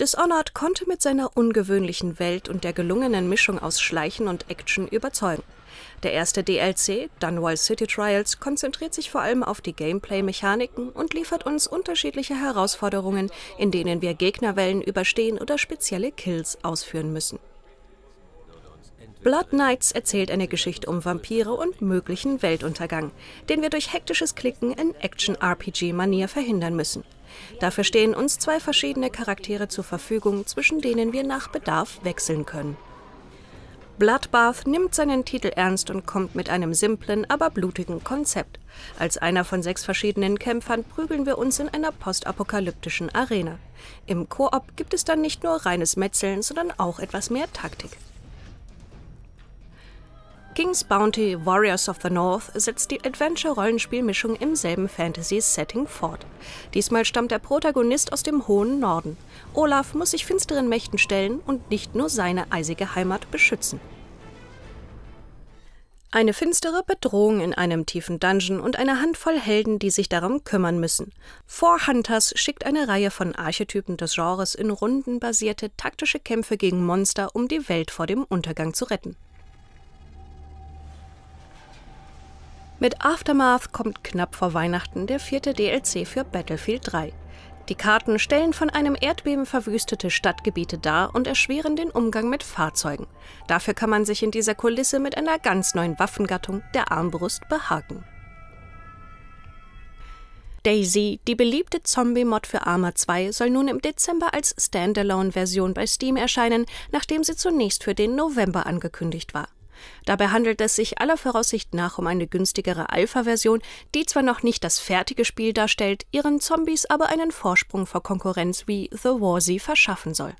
Dishonored konnte mit seiner ungewöhnlichen Welt und der gelungenen Mischung aus Schleichen und Action überzeugen. Der erste DLC, Dunwall City Trials, konzentriert sich vor allem auf die Gameplay-Mechaniken und liefert uns unterschiedliche Herausforderungen, in denen wir Gegnerwellen überstehen oder spezielle Kills ausführen müssen. Blood Knights erzählt eine Geschichte um Vampire und möglichen Weltuntergang, den wir durch hektisches Klicken in Action-RPG-Manier verhindern müssen. Dafür stehen uns zwei verschiedene Charaktere zur Verfügung, zwischen denen wir nach Bedarf wechseln können. Bloodbath nimmt seinen Titel ernst und kommt mit einem simplen, aber blutigen Konzept. Als einer von sechs verschiedenen Kämpfern prügeln wir uns in einer postapokalyptischen Arena. Im Koop gibt es dann nicht nur reines Metzeln, sondern auch etwas mehr Taktik. King's Bounty Warriors of the North setzt die Adventure-Rollenspielmischung im selben Fantasy-Setting fort. Diesmal stammt der Protagonist aus dem hohen Norden. Olaf muss sich finsteren Mächten stellen und nicht nur seine eisige Heimat beschützen. Eine finstere Bedrohung in einem tiefen Dungeon und eine Handvoll Helden, die sich darum kümmern müssen. Four Hunters schickt eine Reihe von Archetypen des Genres in rundenbasierte taktische Kämpfe gegen Monster, um die Welt vor dem Untergang zu retten. Mit Aftermath kommt knapp vor Weihnachten der vierte DLC für Battlefield 3. Die Karten stellen von einem Erdbeben verwüstete Stadtgebiete dar und erschweren den Umgang mit Fahrzeugen. Dafür kann man sich in dieser Kulisse mit einer ganz neuen Waffengattung, der Armbrust, behaken. Daisy, die beliebte Zombie-Mod für Arma 2, soll nun im Dezember als Standalone-Version bei Steam erscheinen, nachdem sie zunächst für den November angekündigt war. Dabei handelt es sich aller Voraussicht nach um eine günstigere Alpha-Version, die zwar noch nicht das fertige Spiel darstellt, ihren Zombies aber einen Vorsprung vor Konkurrenz wie The Warzy verschaffen soll